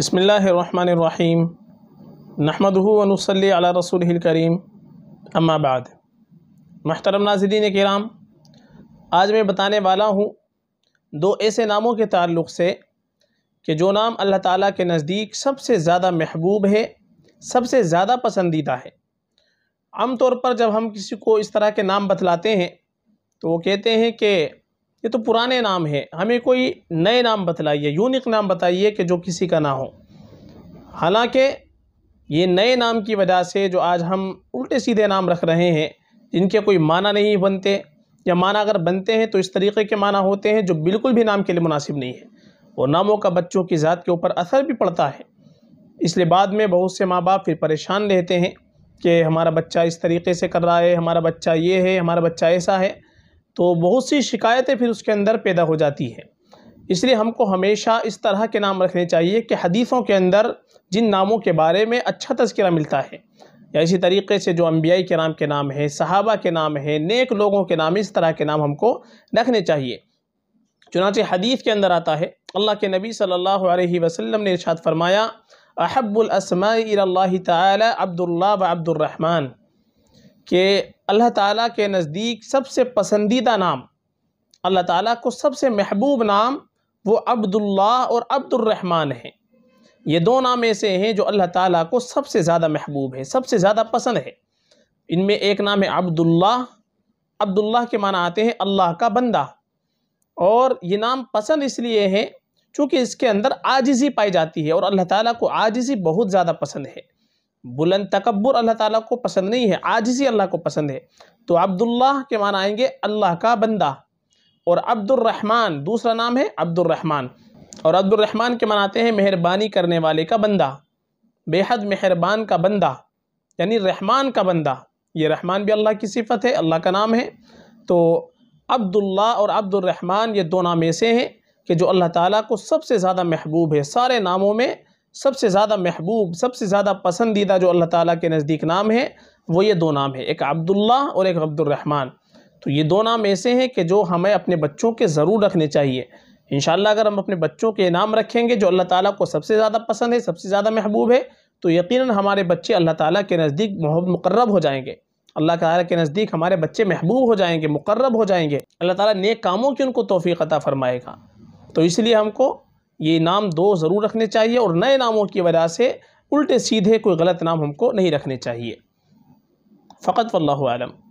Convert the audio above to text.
बसमीम नहमदूनसली अला रसूल करीम अम्माबाद महतरम नाजरीन कराम आज मैं बताने वाला हूँ दो ऐसे नामों के ताल्लुक़ से कि जो नाम अल्लाह ताला के नज़दीक सबसे ज़्यादा महबूब है सबसे ज़्यादा पसंदीदा है आम तौर पर जब हम किसी को इस तरह के नाम बतलाते हैं तो वो कहते हैं कि ये तो पुराने नाम हैं हमें कोई नए नाम बतलाइए यूनिक नाम बताइए कि जो किसी का ना हो हालांकि ये नए नाम की वजह से जो आज हम उल्टे सीधे नाम रख रहे हैं जिनके कोई माना नहीं बनते या माना अगर बनते हैं तो इस तरीके के माना होते हैं जो बिल्कुल भी नाम के लिए मुनासिब नहीं है और नामों का बच्चों की ज़ात के ऊपर असर भी पड़ता है इसलिए बाद में बहुत से माँ बाप फिर परेशान रहते हैं कि हमारा बच्चा इस तरीके से कर रहा है हमारा बच्चा ये है हमारा बच्चा ऐसा है तो बहुत सी शिकायतें फिर उसके अंदर पैदा हो जाती हैं इसलिए हमको हमेशा इस तरह के नाम रखने चाहिए कि हदीसों के अंदर जिन नामों के बारे में अच्छा तस्करा मिलता है या इसी तरीके से जो अम्बियाई के नाम के नाम हैं सहाबा के नाम हैं नेक लोगों के नाम इस तरह के नाम हमको रखने चाहिए चुनाचे हदीस के अंदर आता है अल्लाह के नबी सल्लल्लाहु अलैहि वसल्लम ने इरशाद फरमाया अहब्बुलसमा तब्दुल्ला व अब्दुलरहमान कि अल्लाह ताला के नज़दीक सबसे पसंदीदा नाम अल्लाह ताला को सबसे महबूब नाम वो अब्दुल्ला और अब्दुलरहमान हैं ये दो नाम ऐसे हैं जो अल्लाह ताला को सबसे ज़्यादा महबूब है सबसे ज़्यादा पसंद है इनमें एक नाम है अब्दुल्ला अब्दुल्ला के माना आते हैं अल्लाह का बंदा और ये नाम पसंद इसलिए है चूँकि इसके अंदर आजिज़ी पाई जाती है और अल्लाह ताला को आजिज़ी बहुत ज़्यादा पसंद है बुलंद तकबर अल्लाह ताला को पसंद नहीं है आजिज़ी अल्लाह को पसंद है तो अब्दुल्ला के माना आएंगे अल्लाह का बंदा और अब्दुलरहमान दूसरा नाम है अब्दुलरहमान और अब्दुलरहमान के मनाते हैं मेहरबानी करने वाले का बंदा बेहद मेहरबान का बंदा यानी रहमान का बंदा ये रहमान भी अल्लाह की सिफत है अल्लाह का नाम है तो अब्दुल्ला और अब्दुलरहमान ये दो नाम ऐसे हैं कि जो अल्लाह ताला को सबसे ज़्यादा महबूब है सारे नामों में सबसे ज़्यादा महबूब सबसे ज़्यादा पसंदीदा जो अल्लाह ताला के नज़दीक नाम है वो ये दो नाम है एक अब्दुल्ला और एक अब्दुलरहमान तो ये दो नाम ऐसे हैं कि जो हमें अपने बच्चों के ज़रूर रखने चाहिए इन अगर हम अपने बच्चों के नाम रखेंगे जो अल्लाह ताली को सबसे ज़्यादा पसंद है सबसे ज़्यादा महबूब है तो यकीन हमारे बच्चे अल्लाह ताली के नज़दीक मुकर्रब हो जाएंगे अल्लाह ताली के नज़दीक हमारे बच्चे महबूब हो जाएंगे मुकर्रब हो जाएंगे अल्लाह ताली नेक कामों की उनको तोफ़ी अता फ़रमाएगा तो इसलिए हमको ये नाम दो ज़रूर रखने चाहिए और नए नामों की वजह से उल्टे सीधे कोई गलत नाम हमको नहीं रखने चाहिए फ़कत वल्लम